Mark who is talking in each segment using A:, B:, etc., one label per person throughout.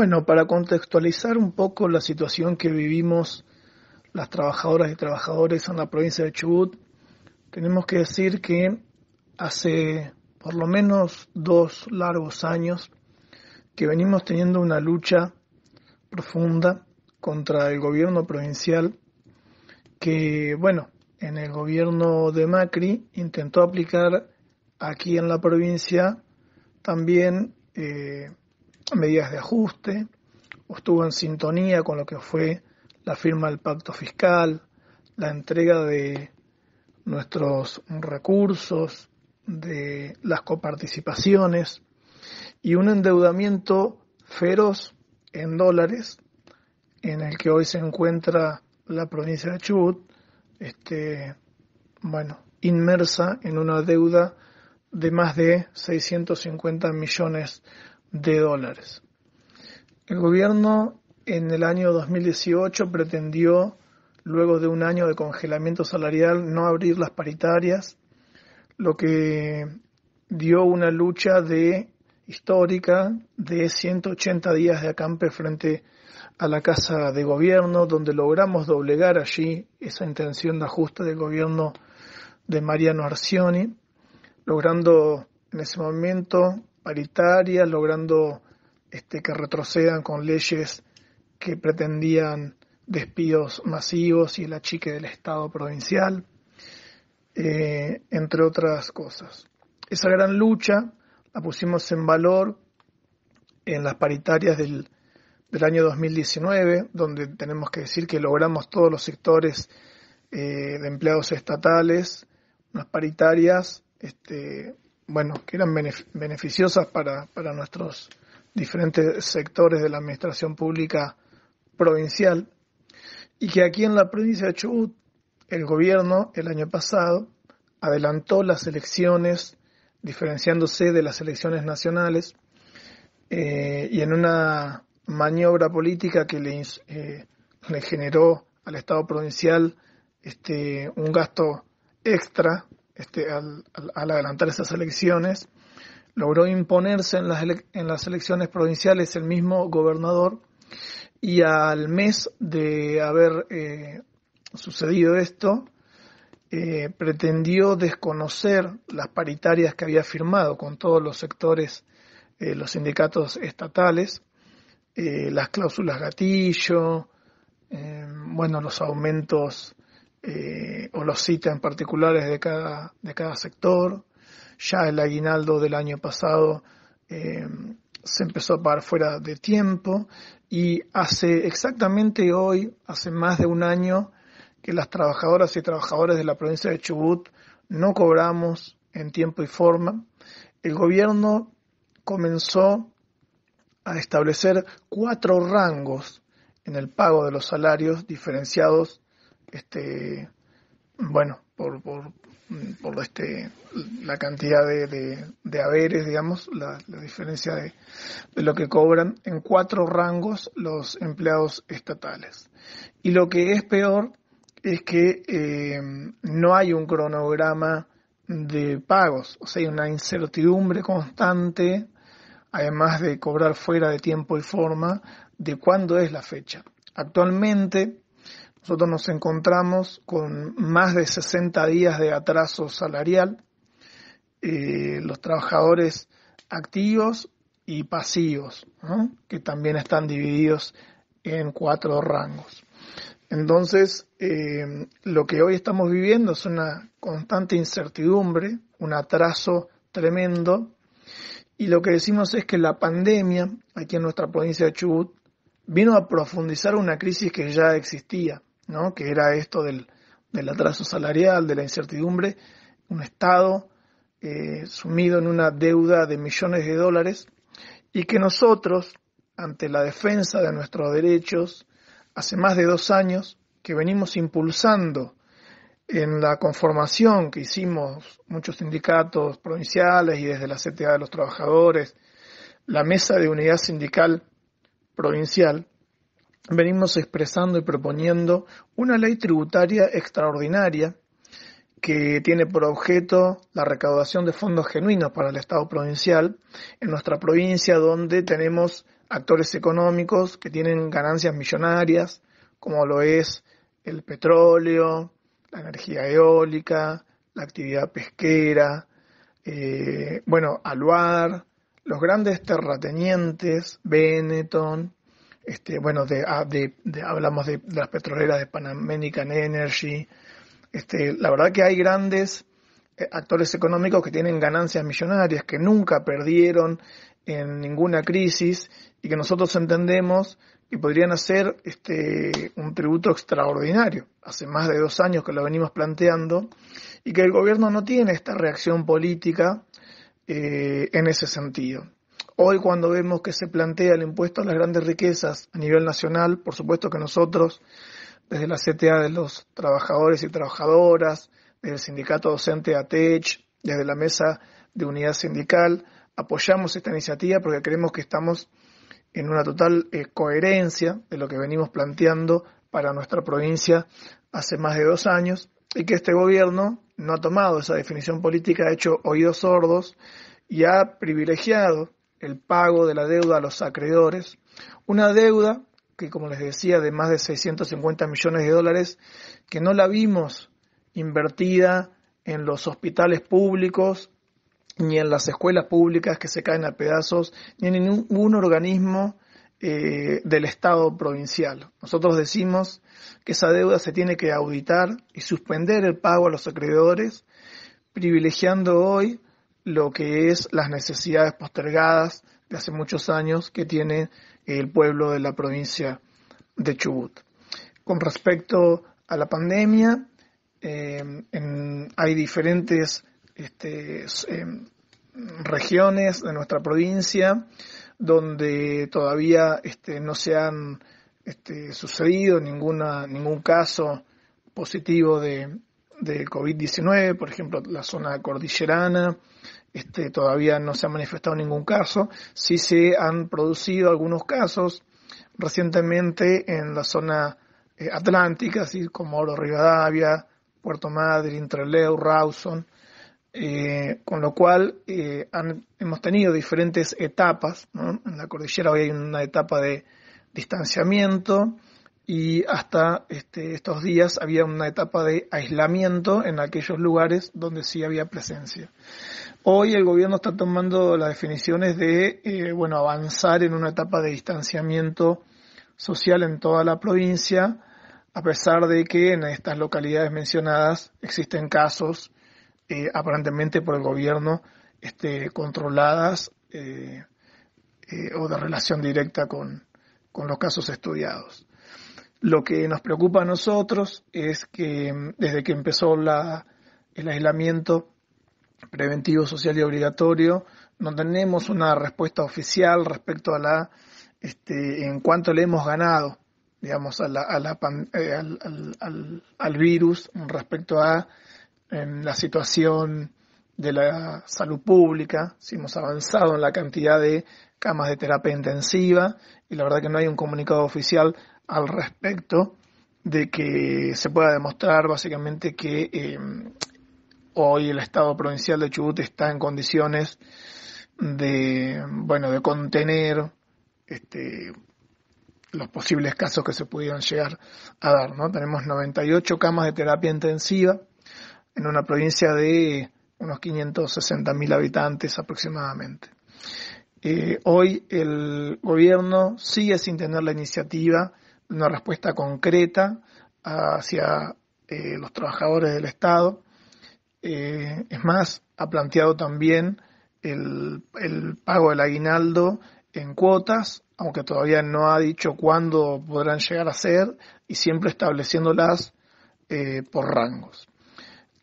A: Bueno, para contextualizar un poco la situación que vivimos las trabajadoras y trabajadores en la provincia de Chubut, tenemos que decir que hace por lo menos dos largos años que venimos teniendo una lucha profunda contra el gobierno provincial que, bueno, en el gobierno de Macri intentó aplicar aquí en la provincia también eh, medidas de ajuste, estuvo en sintonía con lo que fue la firma del pacto fiscal, la entrega de nuestros recursos, de las coparticipaciones y un endeudamiento feroz en dólares en el que hoy se encuentra la provincia de Chubut, este, bueno, inmersa en una deuda de más de 650 millones de dólares. El gobierno en el año 2018 pretendió, luego de un año de congelamiento salarial, no abrir las paritarias, lo que dio una lucha de histórica de 180 días de acampe frente a la Casa de Gobierno, donde logramos doblegar allí esa intención de ajuste del gobierno de Mariano Arcioni, logrando en ese momento paritarias, logrando este, que retrocedan con leyes que pretendían despidos masivos y el achique del Estado provincial, eh, entre otras cosas. Esa gran lucha la pusimos en valor en las paritarias del, año 2019, donde tenemos que decir que logramos todos los sectores eh, de empleados estatales, unas paritarias este, bueno, que eran beneficiosas para, para nuestros diferentes sectores de la administración pública provincial y que aquí en la provincia de Chubut el gobierno el año pasado adelantó las elecciones diferenciándose de las elecciones nacionales eh, y en una maniobra política que le, eh, le generó al Estado provincial este, un gasto extra este, al, adelantar esas elecciones, logró imponerse en las, en las elecciones provinciales el mismo gobernador y al mes de haber eh, sucedido esto, eh, pretendió desconocer las paritarias que había firmado con todos los sectores, eh, los sindicatos estatales, las cláusulas gatillo, bueno, los aumentos eh, o los cita en particulares de cada, de cada sector. Ya el aguinaldo del año pasado em, se empezó a pagar fuera de tiempo y hace exactamente hoy, hace más de un año, que las trabajadoras y trabajadores de la provincia de Chubut no cobramos en tiempo y forma. El gobierno comenzó a establecer cuatro rangos en el pago de los salarios diferenciados este, bueno, por, por, por este, la cantidad de, de, haberes, digamos, la, la diferencia de, lo que cobran en cuatro rangos los empleados estatales. Y lo que es peor es que eh, no hay un cronograma de pagos, o sea, hay una incertidumbre constante, además de cobrar fuera de tiempo y forma, de cuándo es la fecha. Actualmente, nosotros nos encontramos con más de 60 días de atraso salarial. Eh, los trabajadores activos y pasivos, que también están divididos en cuatro rangos. Entonces, eh, lo que hoy estamos viviendo es una constante incertidumbre, un atraso tremendo, y lo que decimos es que la pandemia, aquí en nuestra provincia de Chubut, vino a profundizar una crisis que ya existía. ¿no? que era esto del, atraso salarial, de la incertidumbre, un Estado eh, sumido en una deuda de millones de dólares y que nosotros, ante la defensa de nuestros derechos, hace más de dos años que venimos impulsando en la conformación que hicimos muchos sindicatos provinciales y desde la CTA de los trabajadores, la mesa de unidad sindical provincial, venimos expresando y proponiendo una ley tributaria extraordinaria que tiene por objeto la recaudación de fondos genuinos para el Estado provincial en nuestra provincia donde tenemos actores económicos que tienen ganancias millonarias, como lo es el petróleo, la energía eólica, la actividad pesquera, eh, bueno, Aluar, los grandes terratenientes, Benetton, este, bueno, ah, hablamos de, las petroleras de Pan American Energy. Este, la verdad que hay grandes eh, actores económicos que tienen ganancias millonarias, que nunca perdieron en ninguna crisis y que nosotros entendemos que podrían hacer este, un tributo extraordinario. Hace más de dos años que lo venimos planteando y que el gobierno no tiene esta reacción política eh, en ese sentido. Hoy cuando vemos que se plantea el impuesto a las grandes riquezas a nivel nacional, por supuesto que nosotros, desde la CTA de los trabajadores y trabajadoras, desde el sindicato docente ATECH, desde la mesa de unidad sindical, apoyamos esta iniciativa porque creemos que estamos en una total eh, coherencia de lo que venimos planteando para nuestra provincia hace más de dos años y que este gobierno no ha tomado esa definición política, ha hecho oídos sordos y ha privilegiado el pago de la deuda a los acreedores, una deuda que, como les decía, de más de 650 millones de dólares, que no la vimos invertida en los hospitales públicos, ni en las escuelas públicas que se caen a pedazos, ni en ningún organismo eh, del Estado provincial. Nosotros decimos que esa deuda se tiene que auditar y suspender el pago a los acreedores, privilegiando hoy lo que es las necesidades postergadas de hace muchos años que tiene el pueblo de la provincia de Chubut. Con respecto a la pandemia, eh, hay diferentes este, eh, regiones de nuestra provincia donde todavía este, no se han este, sucedido ninguna, ningún caso positivo de, de COVID-19, por ejemplo, la zona cordillerana, este, todavía no se ha manifestado ningún caso, sí se han producido algunos casos recientemente en la zona eh, atlántica, así como Oro Rivadavia, Puerto Madryn, Trelew, Rawson, eh, con lo cual eh, hemos tenido diferentes etapas. En la cordillera hoy hay una etapa de distanciamiento, y hasta este, estos días había una etapa de aislamiento en aquellos lugares donde sí había presencia. Hoy el gobierno está tomando las definiciones de eh, bueno avanzar en una etapa de distanciamiento social en toda la provincia, a pesar de que en estas localidades mencionadas existen casos eh, aparentemente por el gobierno este, controladas eh, o de relación directa con los casos estudiados. Lo que nos preocupa a nosotros es que mm, desde que empezó el aislamiento preventivo, social y obligatorio, no tenemos una respuesta oficial respecto a la este, en cuánto le hemos ganado, digamos, la, eh, al, virus respecto a em, la situación de la salud pública, si hemos avanzado en la cantidad de camas de terapia intensiva, y la verdad que no hay un comunicado oficial al respecto de que se pueda demostrar básicamente que em, hoy el Estado provincial de Chubut está en condiciones de bueno de contener este, los posibles casos que se pudieran llegar a dar no tenemos 98 camas de terapia intensiva en una provincia de unos 560 mil habitantes aproximadamente eh, hoy el gobierno sigue sin tener la iniciativa una respuesta concreta hacia eh, los trabajadores del Estado. Eh, es más, ha planteado también el, pago del aguinaldo en cuotas, aunque todavía no ha dicho cuándo podrán llegar a ser y siempre estableciéndolas eh, por rangos.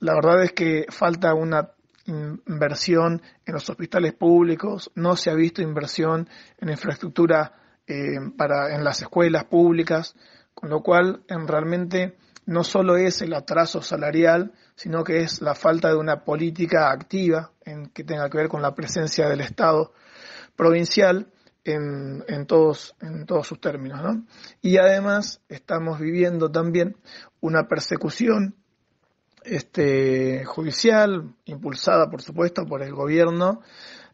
A: La verdad es que falta una inversión en los hospitales públicos, no se ha visto inversión en infraestructura eh, para, en las escuelas públicas, con lo cual en, realmente no solo es el atraso salarial, sino que es la falta de una política activa en, que tenga que ver con la presencia del Estado provincial en, todos, en todos sus términos. Y además estamos viviendo también una persecución este, judicial, impulsada por supuesto por el gobierno,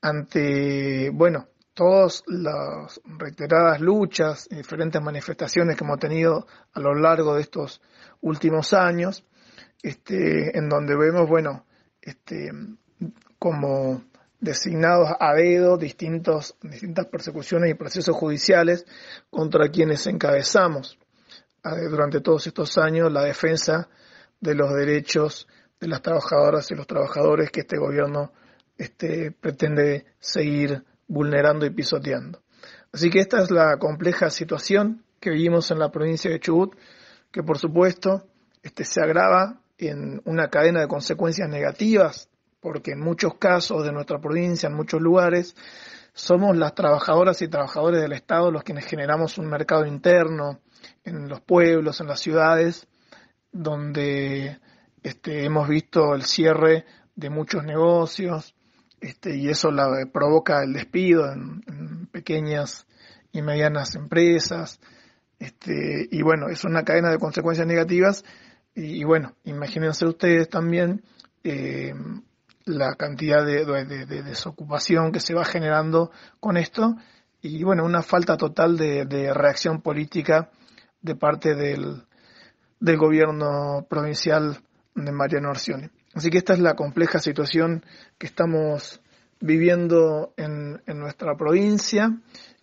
A: ante, bueno, todas las reiteradas luchas y diferentes manifestaciones que hemos tenido a lo largo de estos últimos años, este, en donde vemos, bueno, este, como designados a dedo distintos, distintas persecuciones y procesos judiciales contra quienes encabezamos ah, durante todos estos años la defensa de los derechos de las trabajadoras y los trabajadores que este gobierno este, pretende seguir vulnerando y pisoteando. Así que esta es la compleja situación que vivimos en la provincia de Chubut, que por supuesto este, se agrava en una cadena de consecuencias negativas, porque en muchos casos de nuestra provincia, en muchos lugares, somos las trabajadoras y trabajadores del Estado los quienes generamos un mercado interno en los pueblos, en las ciudades, donde este, hemos visto el cierre de muchos negocios, este, y eso la, eh, provoca el despido en, pequeñas y medianas empresas, este, y bueno, es una cadena de consecuencias negativas, y, bueno, imagínense ustedes también eh, la cantidad de, desocupación que se va generando con esto, y bueno, una falta total de, reacción política de parte del, gobierno provincial de Mariano Orsione. Así que esta es la compleja situación que estamos viviendo en, nuestra provincia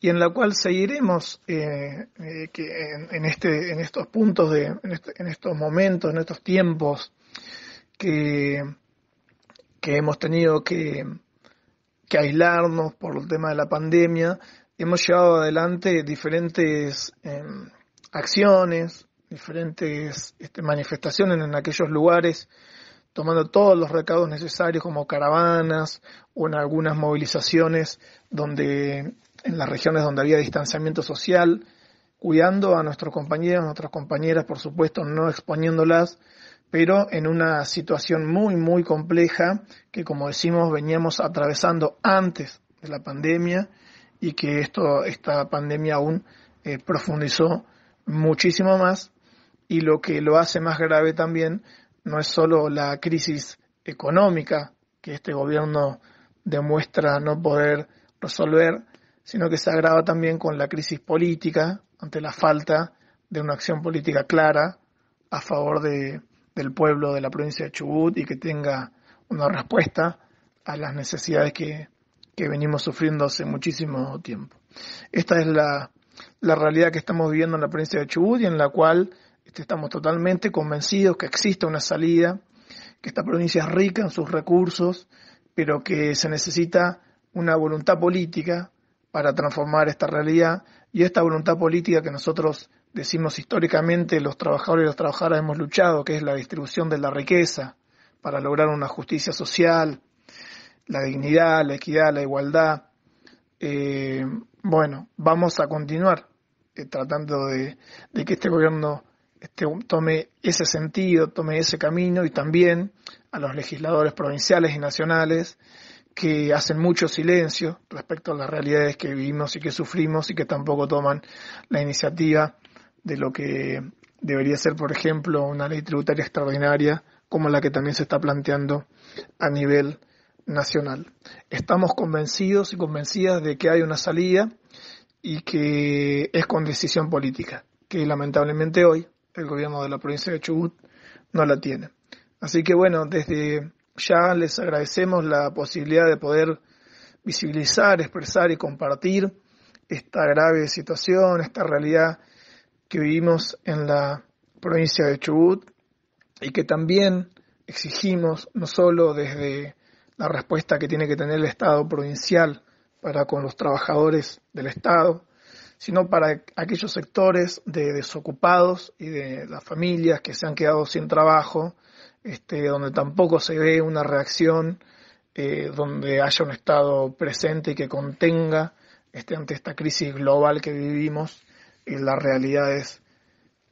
A: y en la cual seguiremos eh, eh, que en, en, este, en estos puntos, de, en, este, estos momentos, en estos tiempos que, hemos tenido que, aislarnos por el tema de la pandemia, hemos llevado adelante diferentes em, acciones, diferentes este, manifestaciones en aquellos lugares tomando todos los recaudos necesarios como caravanas o en algunas movilizaciones donde en las regiones donde había distanciamiento social, cuidando a nuestros compañeros, nuestras compañeras, por supuesto, no exponiéndolas, pero en una situación muy, muy compleja que, como decimos, veníamos atravesando antes de la pandemia y que esto, esta pandemia aún eh, profundizó muchísimo más y lo que lo hace más grave también no es solo la crisis económica que este gobierno demuestra no poder resolver, sino que se agrava también con la crisis política ante la falta de una acción política clara a favor de, del pueblo de la provincia de Chubut y que tenga una respuesta a las necesidades que, que venimos sufriendo hace muchísimo tiempo. Esta es la, la realidad que estamos viviendo en la provincia de Chubut y en la cual estamos totalmente convencidos que existe una salida, que esta provincia es rica en sus recursos, pero que se necesita una voluntad política para transformar esta realidad y esta voluntad política que nosotros decimos históricamente los trabajadores y las trabajadoras hemos luchado, que es la distribución de la riqueza para lograr una justicia social, la dignidad, la equidad, la igualdad. Eh, bueno, vamos a continuar eh, tratando de que este gobierno este, tome ese sentido, tome ese camino y también a los legisladores provinciales y nacionales que hacen mucho silencio respecto a las realidades que vivimos y que sufrimos y que tampoco toman la iniciativa de lo que debería ser, por ejemplo, una ley tributaria extraordinaria como la que también se está planteando a nivel nacional. Estamos convencidos y convencidas de que hay una salida y que es con decisión política, que lamentablemente hoy el gobierno de la provincia de Chubut no la tiene. Así que bueno, desde ya les agradecemos la posibilidad de poder visibilizar, expresar y compartir esta grave situación, esta realidad que vivimos en la provincia de Chubut y que también exigimos no solo desde la respuesta que tiene que tener el Estado provincial para con los trabajadores del Estado, sino para aquellos sectores de desocupados y de las familias que se han quedado sin trabajo, este, donde tampoco se ve una reacción, eh, donde haya un Estado presente y que contenga este, ante esta crisis global que vivimos eh, las realidades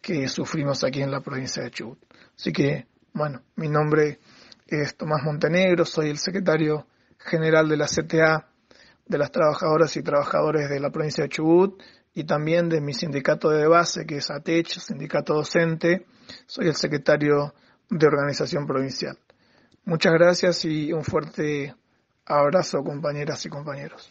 A: que sufrimos aquí en la provincia de Chubut. Así que, bueno, mi nombre es Tomás Montenegro, soy el secretario general de la CTA de las trabajadoras y trabajadores de la provincia de Chubut y también de mi sindicato de base, que es ATECH, sindicato docente. Soy el secretario de organización provincial. Muchas gracias y un fuerte abrazo, compañeras y compañeros.